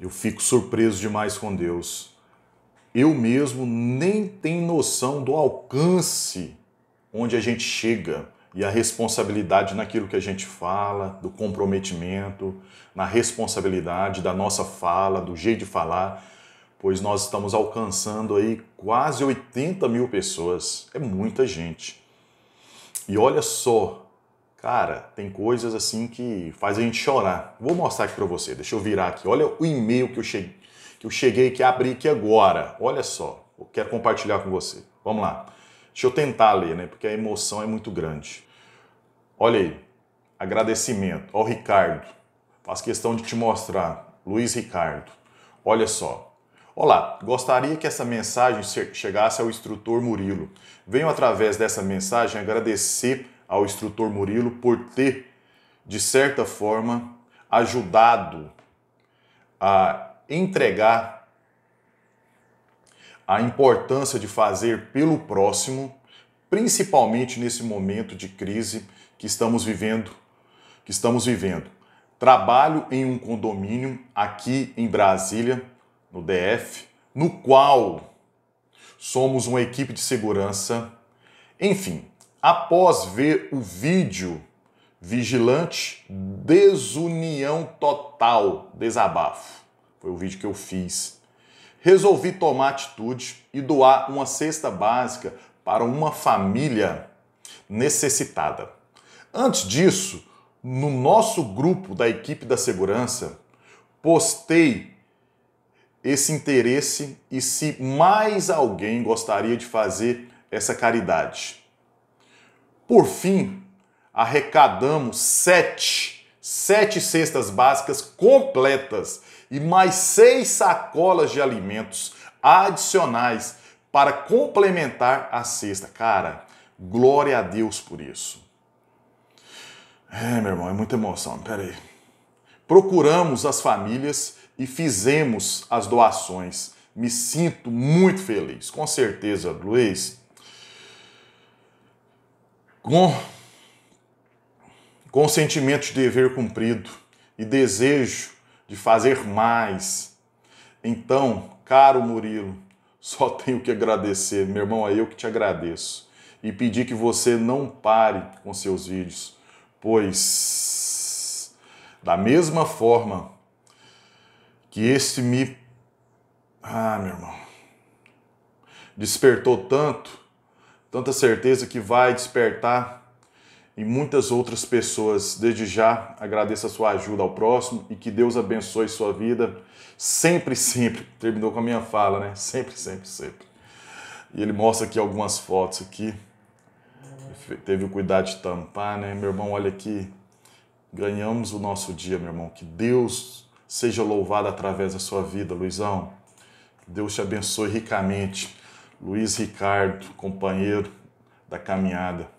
Eu fico surpreso demais com Deus. Eu mesmo nem tenho noção do alcance onde a gente chega e a responsabilidade naquilo que a gente fala, do comprometimento, na responsabilidade da nossa fala, do jeito de falar, pois nós estamos alcançando aí quase 80 mil pessoas. É muita gente. E olha só Cara, tem coisas assim que faz a gente chorar. Vou mostrar aqui para você. Deixa eu virar aqui. Olha o e-mail que eu cheguei, que eu cheguei que abri aqui agora. Olha só. Eu quero compartilhar com você. Vamos lá. Deixa eu tentar ler, né? Porque a emoção é muito grande. Olha aí. Agradecimento. Ó, Ricardo. Faz questão de te mostrar. Luiz Ricardo. Olha só. Olá, gostaria que essa mensagem chegasse ao instrutor Murilo. Venho através dessa mensagem agradecer ao instrutor Murilo por ter, de certa forma, ajudado a entregar a importância de fazer pelo próximo, principalmente nesse momento de crise que estamos vivendo, que estamos vivendo. Trabalho em um condomínio aqui em Brasília, no DF, no qual somos uma equipe de segurança. Enfim, Após ver o vídeo, vigilante, desunião total, desabafo. Foi o vídeo que eu fiz. Resolvi tomar atitude e doar uma cesta básica para uma família necessitada. Antes disso, no nosso grupo da equipe da segurança, postei esse interesse e se mais alguém gostaria de fazer essa caridade. Por fim, arrecadamos sete, sete cestas básicas completas e mais seis sacolas de alimentos adicionais para complementar a cesta. Cara, glória a Deus por isso. É, meu irmão, é muita emoção, peraí. Procuramos as famílias e fizemos as doações. Me sinto muito feliz. Com certeza, Luiz, com, com sentimento de dever cumprido e desejo de fazer mais. Então, caro Murilo, só tenho que agradecer, meu irmão, é eu que te agradeço e pedir que você não pare com seus vídeos, pois da mesma forma que esse me ah, meu irmão, despertou tanto tanta certeza que vai despertar em muitas outras pessoas. Desde já agradeço a sua ajuda ao próximo e que Deus abençoe sua vida. Sempre, sempre. Terminou com a minha fala, né? Sempre, sempre, sempre. E ele mostra aqui algumas fotos aqui. Teve o cuidado de tampar, né? Meu irmão, olha aqui. Ganhamos o nosso dia, meu irmão. Que Deus seja louvado através da sua vida, Luizão. Que Deus te abençoe ricamente. Luiz Ricardo, companheiro da caminhada.